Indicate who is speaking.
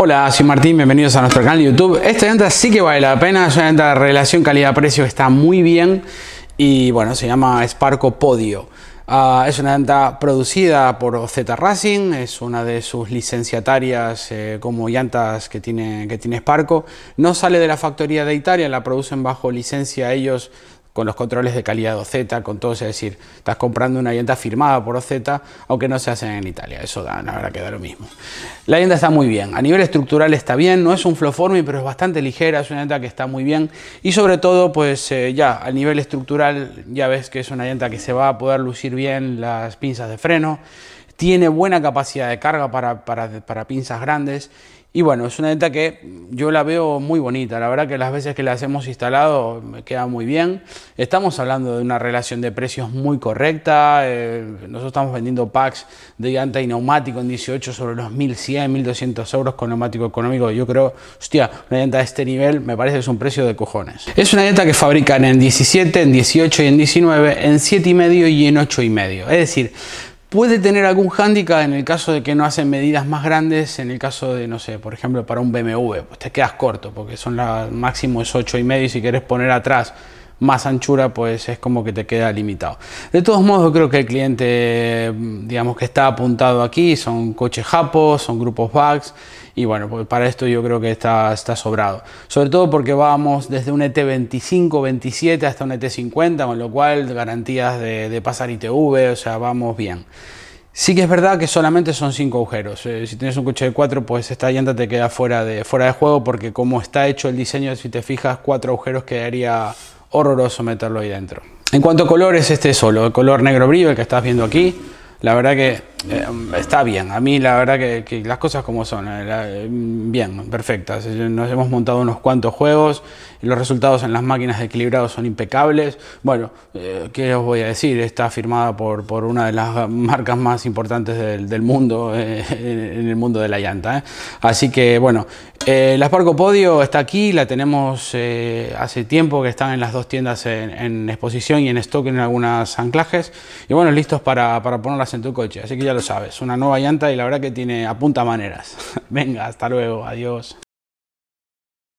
Speaker 1: Hola, soy Martín, bienvenidos a nuestro canal de YouTube. Esta llanta sí que vale la pena, es una llanta de relación calidad-precio está muy bien y bueno, se llama Sparco Podio. Ah, es una llanta producida por Z Racing, es una de sus licenciatarias eh, como llantas que tiene, que tiene Sparco. No sale de la factoría de Italia, la producen bajo licencia ellos con los controles de calidad OZ, con todo, es decir, estás comprando una llanta firmada por OZ, aunque no se hacen en Italia, eso da, la verdad que da lo mismo. La llanta está muy bien, a nivel estructural está bien, no es un flowforming, pero es bastante ligera, es una llanta que está muy bien y sobre todo, pues eh, ya, a nivel estructural ya ves que es una llanta que se va a poder lucir bien las pinzas de freno, tiene buena capacidad de carga para, para, pinzas grandes. Y bueno, es una dieta que yo la veo muy bonita. La verdad que las veces que las hemos instalado me queda muy bien. Estamos hablando de una relación de precios muy correcta. Eh, nosotros estamos vendiendo packs de llanta y neumático en 18 sobre los 1100, 1200 euros con neumático económico. Yo creo, hostia, una llanta de este nivel me parece que es un precio de cojones. Es una dieta que fabrican en 17, en 18 y en 19, en 7,5 y en 8,5. Es decir, Puede tener algún hándicap en el caso de que no hacen medidas más grandes, en el caso de, no sé, por ejemplo, para un BMW, pues te quedas corto, porque son la máximo es 8,5 y medio y si querés poner atrás más anchura, pues es como que te queda limitado. De todos modos, creo que el cliente, digamos que está apuntado aquí, son coches japos, son grupos bugs y bueno, pues para esto yo creo que está, sobrado. Sobre todo porque vamos desde un e ET25, 27 hasta un ET50, con lo cual garantías de, pasar ITV, o sea, vamos bien. Sí que es verdad que solamente son cinco agujeros. Eh, si tienes un coche de 4, pues esta llanta te queda fuera de, fuera de juego porque como está hecho el diseño, si te fijas, cuatro agujeros quedaría horroroso meterlo ahí dentro. En cuanto a colores, este solo, el color negro brillo, el que estás viendo aquí, la verdad que eh, está bien, a mí la verdad que, las cosas como son, eh, eh, bien, perfectas. Nos hemos montado unos cuantos juegos, los resultados en las máquinas de equilibrado son impecables. Bueno, eh, ¿qué os voy a decir? Está firmada por, por una de las marcas más importantes del, mundo, en el mundo de la llanta. Así que bueno, la Sparco Podio está aquí, la tenemos hace tiempo que están en las dos tiendas en, en, exposición y en stock en algunos anclajes. Y bueno, listos para, para ponerlas en tu coche. Así que ya lo sabes, una nueva llanta y la verdad que tiene punta maneras. Venga, hasta luego, adiós.